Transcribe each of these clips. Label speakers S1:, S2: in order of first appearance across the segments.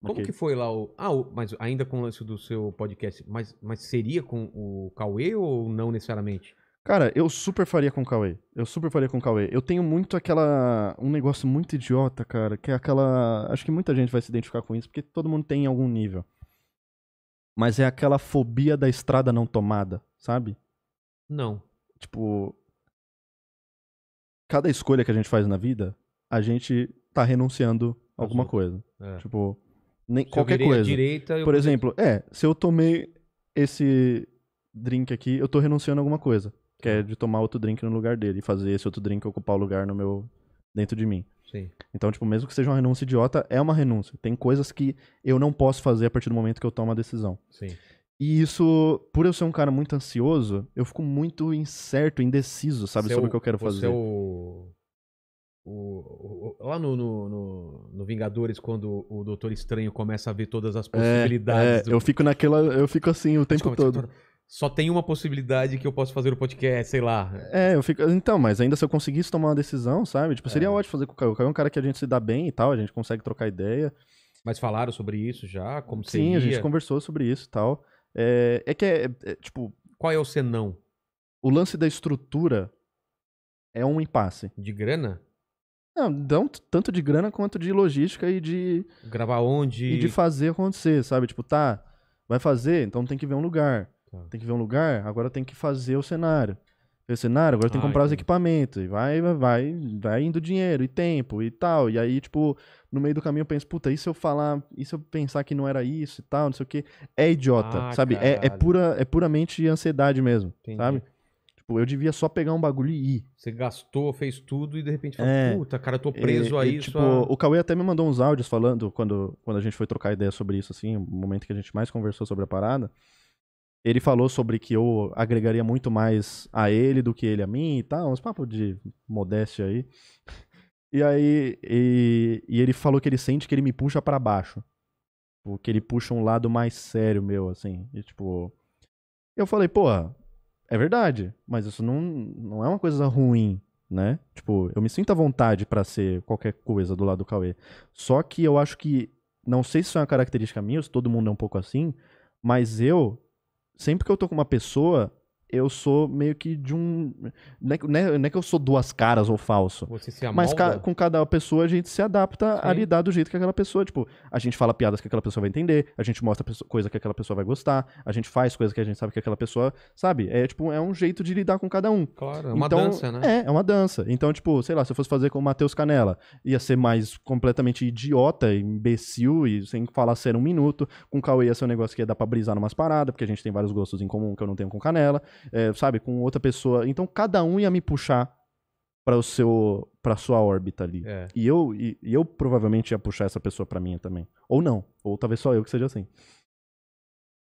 S1: Como okay. que foi lá o. Ah, o... mas ainda com o lance do seu podcast, mas, mas seria com o Cauê ou não necessariamente?
S2: Cara, eu super faria com o Cauê. Eu super faria com o Cauê. Eu tenho muito aquela. Um negócio muito idiota, cara, que é aquela. Acho que muita gente vai se identificar com isso, porque todo mundo tem em algum nível. Mas é aquela fobia da estrada não tomada, sabe? Não. Tipo. Cada escolha que a gente faz na vida, a gente tá renunciando a alguma coisa. É. Tipo. Nem, se qualquer coisa. Direita, Por exemplo, é, se eu tomei esse drink aqui, eu tô renunciando a alguma coisa. Que é tá. de tomar outro drink no lugar dele e fazer esse outro drink ocupar o lugar no meu. dentro de mim. Sim. Então, tipo, mesmo que seja uma renúncia idiota, é uma renúncia. Tem coisas que eu não posso fazer a partir do momento que eu tomo a decisão. Sim. E isso, por eu ser um cara muito ansioso, eu fico muito incerto, indeciso, sabe, seu, é sobre o que eu quero é fazer. Você
S1: o, lá no, no, no, no, Vingadores, quando o Doutor Estranho começa a ver todas as é, possibilidades.
S2: É, é do... Eu fico naquela. Eu fico assim o tempo todo.
S1: Só tem uma possibilidade que eu posso fazer o podcast, sei lá.
S2: É, eu fico. Então, mas ainda se eu conseguisse tomar uma decisão, sabe? Tipo, seria é. ótimo fazer com o Caio. O Caio é um cara que a gente se dá bem e tal, a gente consegue trocar ideia. Mas falaram sobre isso já? Como Sim, seria? a gente conversou sobre isso e tal. É, é que é, é, tipo. Qual é o senão? O lance da estrutura é um impasse. De grana? Não, dão tanto de grana quanto de logística e de. Gravar onde? E de fazer acontecer, sabe? Tipo, tá, vai fazer, então tem que ver um lugar. Tá. Tem que ver um lugar, agora tem que fazer o cenário. O cenário, agora tem que ah, comprar Ai, os equipamentos. E vai, vai, vai indo dinheiro e tempo e tal. E aí, tipo, no meio do caminho eu penso, puta, e se eu falar, e se eu pensar que não era isso e tal, não sei o quê? É idiota, ah, sabe? É, é, pura, é puramente ansiedade mesmo, Entendi. sabe? Tipo, eu devia só pegar um bagulho e ir.
S1: Você gastou, fez tudo e de repente fala, é, puta, cara, eu tô preso é, a isso. Tipo, a... o
S2: Cauê até me mandou uns áudios falando, quando, quando a gente foi trocar ideia sobre isso, assim, o momento que a gente mais conversou sobre a parada. Ele falou sobre que eu agregaria muito mais a ele do que ele a mim e tal, uns papos de modéstia aí. E aí, e, e ele falou que ele sente que ele me puxa para baixo. Tipo, que ele puxa um lado mais sério meu, assim. E tipo. Eu falei, porra, é verdade, mas isso não, não é uma coisa ruim, né? Tipo, eu me sinto à vontade para ser qualquer coisa do lado do Cauê. Só que eu acho que, não sei se isso é uma característica minha, se todo mundo é um pouco assim, mas eu, sempre que eu tô com uma pessoa, eu sou meio que de um. É não é, não é, que eu sou duas caras ou falso. Você se amolda? Mas ca, com cada pessoa a gente se adapta Sim. a lidar do jeito que aquela pessoa. Tipo, a gente fala piadas que aquela pessoa vai entender, a gente mostra coisa que aquela pessoa vai gostar, a gente faz coisa que a gente sabe que aquela pessoa. Sabe? É tipo, é um jeito de lidar com cada um. Claro, é uma então, dança, né? É, é uma dança. Então, tipo, sei lá, se eu fosse fazer com o Matheus Canela, ia ser mais completamente idiota, imbecil e sem falar ser um minuto. Com o Cauê ia ser um negócio que ia dar pra brisar numas paradas, porque a gente tem vários gostos em comum que eu não tenho com Canela é, sabe, com outra pessoa. Então cada um ia me puxar para o seu para sua órbita ali. É. E eu e, eu provavelmente ia puxar essa pessoa para mim também. Ou não, ou talvez só eu que seja assim.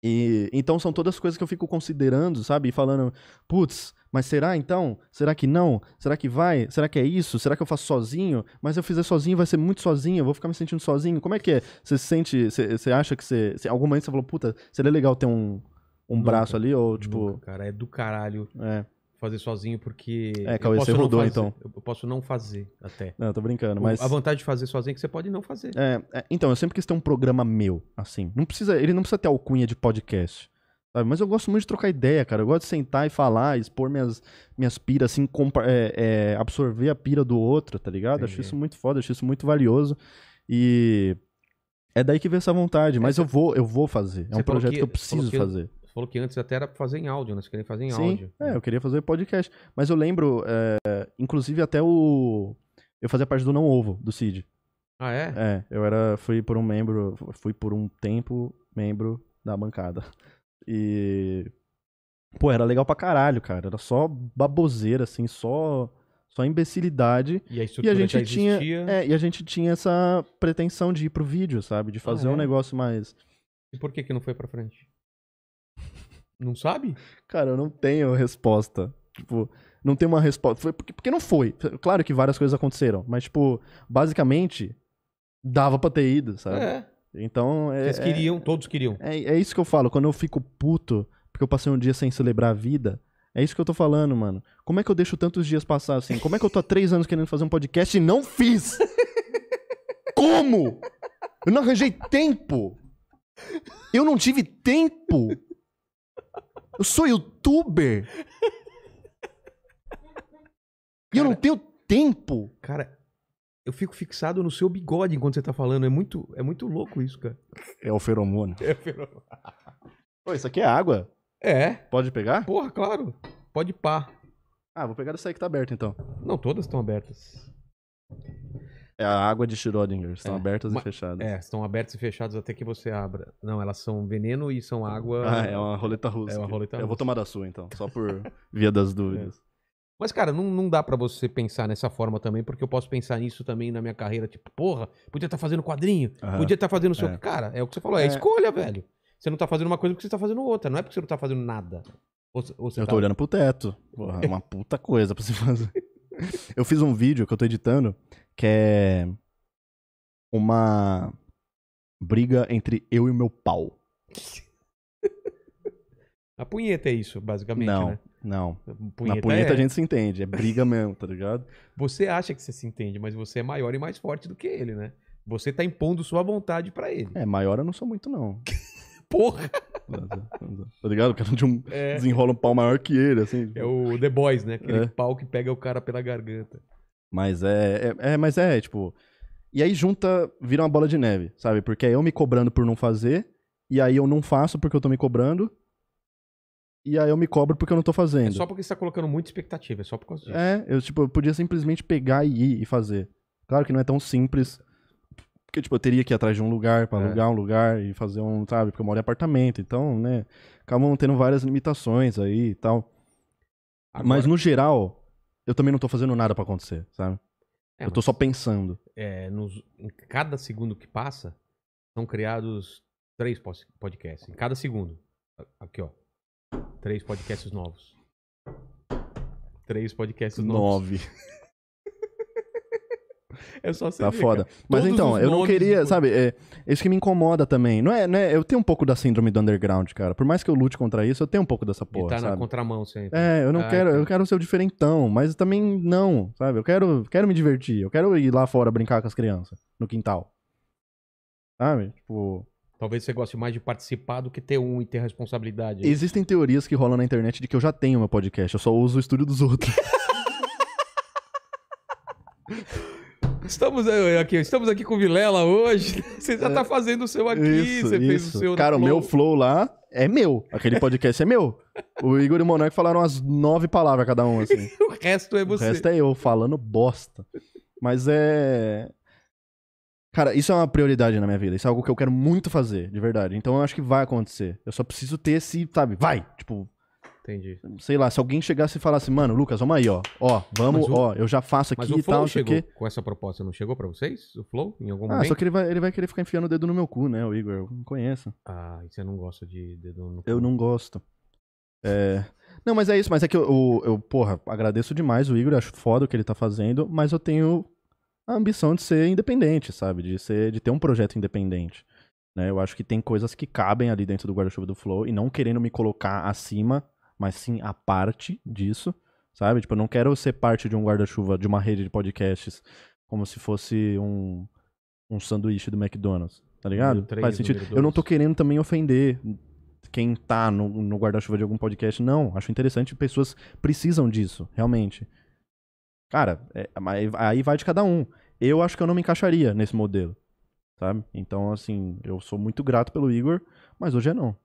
S2: E então são todas coisas que eu fico considerando, sabe? E falando, putz, mas será então? Será que não? Será que vai? Será que é isso? Será que eu faço sozinho? Mas se eu fizer sozinho, vai ser muito sozinho, eu vou ficar me sentindo sozinho. Como é que é? Você se sente, você acha que você, alguma vez você falou, puta, seria legal ter um um braço ali, ou tipo. Nunca, cara, é do caralho. É.
S1: Fazer sozinho porque. É, Cauê, você mudou fazer, então. Eu posso não fazer até. Não, tô brincando, mas. A vontade de fazer sozinho é que você pode não
S2: fazer. É, é, então, eu sempre quis ter um programa meu, assim. Não precisa, ele não precisa ter alcunha de podcast. Sabe? Mas eu gosto muito de trocar ideia, cara. Eu gosto de sentar e falar, expor minhas, minhas piras, assim, é, é, absorver a pira do outro, tá ligado? Entendi. Acho isso muito foda, acho isso muito valioso. E é daí que vem essa vontade, é, mas eu vou, eu vou fazer. É um projeto que, que eu preciso que fazer
S1: falou que antes até era pra fazer em áudio, né? Você querem fazer em Sim, áudio. É, eu
S2: queria fazer podcast. Mas eu lembro, é, inclusive até o. Eu fazia parte do Não Ovo, do Cid. Ah, é? É, eu era. Fui por um membro. Fui por um tempo membro da bancada. E. Pô, era legal pra caralho, cara. Era só baboseira, assim, só. Só imbecilidade. E a, e a gente tinha. É, e a gente tinha essa pretensão de ir pro vídeo, sabe? De ah, fazer ah, é? um negócio mais.
S1: E por que, que não foi pra frente?
S2: Não sabe? Cara, eu não tenho resposta. Tipo, não tem uma resposta. Foi porque, porque não foi. Claro que várias coisas aconteceram, mas, tipo, basicamente, dava pra ter ido, sabe? É. Então, é. é queriam, é, todos queriam. É, é isso que eu falo. Quando eu fico puto porque eu passei um dia sem celebrar a vida, é isso que eu tô falando, mano. Como é que eu deixo tantos dias passar assim? Como é que eu tô há três anos querendo fazer um podcast e não fiz? Como? Eu não arranjei tempo. Eu não tive tempo. Eu sou youtuber? e eu não tenho tempo.
S1: Cara, eu fico fixado no seu bigode enquanto você tá falando. É muito, é muito louco isso, cara.
S2: É o feromônio. É o feromônio. Pô, isso aqui é água? É. Pode pegar? Porra, claro. Pode pá. Ah, vou pegar essa aí que tá aberta então. Não, todas estão abertas. É a água de Schrödinger, estão é. abertas e fechadas.
S1: É, estão abertas e fechadas até que você abra. Não, elas são veneno e são água. Ah, é uma roleta russa. É uma roleta russa. Eu vou tomar da sua,
S2: então, só por via das é. dúvidas. É.
S1: Mas, cara, não, não dá para você pensar nessa forma também, porque eu posso pensar nisso também na minha carreira. Tipo, porra, podia estar tá fazendo quadrinho, uhum. podia estar tá fazendo o seu. É. Cara, é o que você falou, é, é escolha, velho. Você não tá fazendo uma coisa porque você tá fazendo outra. Não é porque você não tá fazendo nada. Ou, ou eu tá... tô olhando pro teto. Porra, é uma
S2: puta coisa pra você fazer. eu fiz um vídeo que eu tô editando que é uma briga entre eu e meu pau.
S1: A punheta é isso, basicamente, não, né?
S2: Não, punheta Na punheta é... a gente se entende, é briga mesmo, tá ligado? Você acha que
S1: você se entende, mas você é maior e mais forte do que ele, né?
S2: Você tá impondo sua vontade para ele. É, maior eu não sou muito, não. Porra! Tá ligado? O cara de um... É. desenrola um pau maior que ele, assim. É o The Boys, né? Aquele é.
S1: pau que pega o cara pela garganta.
S2: Mas é, é, é, mas é, tipo. E aí junta, vira uma bola de neve, sabe? Porque é eu me cobrando por não fazer, e aí eu não faço porque eu tô me cobrando, e aí eu me cobro porque eu não tô fazendo. É só
S1: porque você tá colocando muita expectativa, é só por causa disso. É,
S2: eu, tipo, eu podia simplesmente pegar e ir e fazer. Claro que não é tão simples, porque, tipo, eu teria que ir atrás de um lugar para é. alugar um lugar e fazer um, sabe? Porque eu moro em apartamento, então, né? Acabam tendo várias limitações aí e tal. Agora... Mas no geral, eu também não tô fazendo nada para acontecer, sabe? É, eu tô só pensando.
S1: É, nos, em cada segundo que passa, são criados três podcasts. Em cada segundo. Aqui, ó. Três podcasts novos. Três podcasts
S2: novos. Nove. É só você Tá ver, foda. Cara. Mas Todos então, eu não queria, sabe? É, isso que me incomoda também. Não é, né? Eu tenho um pouco da síndrome do underground, cara. Por mais que eu lute contra isso, eu tenho um pouco dessa porra. E tá sabe? na
S1: contramão sempre. É, eu não ah, quero,
S2: então. eu quero ser o diferentão, mas também não, sabe? Eu quero, quero me divertir. Eu quero ir lá fora brincar com as crianças, no quintal. Sabe? Tipo.
S1: Talvez você goste mais de participar do que ter um e ter responsabilidade. Né? Existem
S2: teorias que rolam na internet de que eu já tenho meu podcast, eu só uso o estúdio dos outros.
S1: Estamos é, é, aqui, estamos aqui com Vilela hoje. Você já é. tá fazendo o seu aqui, isso, você isso. fez o seu. Cara, o meu flow
S2: lá é meu. Aquele podcast é meu. O Igor e o Monark falaram as nove palavras cada um, assim.
S1: o resto é você. O resto
S2: é eu, falando bosta. Mas é. Cara, isso é uma prioridade na minha vida. Isso é algo que eu quero muito fazer, de verdade. Então eu acho que vai acontecer. Eu só preciso ter esse, sabe, vai! Tipo, Entendi. Sei lá, se alguém chegasse e falasse, mano, Lucas, vamos aí, ó. Ó, vamos, o, ó, eu já faço aqui mas e tal, o que...
S1: com essa proposta, não chegou para vocês? O Flow, em algum ah, momento? Ah, só que ele
S2: vai, ele vai querer ficar enfiando o dedo no meu cu, né, o Igor? Eu não conheço. Ah, e você não gosta de dedo no cu? Eu não gosto. É... Não, mas é isso, mas é que eu, eu, eu porra, agradeço demais o Igor, acho foda o que ele tá fazendo, mas eu tenho a ambição de ser independente, sabe? De, ser, de ter um projeto independente. Né? Eu acho que tem coisas que cabem ali dentro do guarda-chuva do Flow e não querendo me colocar acima mas sim a parte disso, sabe? Tipo, eu não quero ser parte de um guarda-chuva, de uma rede de podcasts, como se fosse um, um sanduíche do McDonald's, tá ligado? Faz sentido. Eu não tô querendo também ofender quem tá no, no guarda-chuva de algum podcast, não. Acho interessante, pessoas precisam disso, realmente. Cara, é, aí vai de cada um. Eu acho que eu não me encaixaria nesse modelo, sabe? Então, assim, eu sou muito grato pelo Igor, mas hoje é não.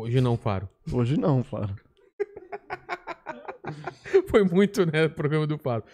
S2: Hoje não, Faro. Hoje não, Faro.
S1: Foi muito, né, o programa do Faro.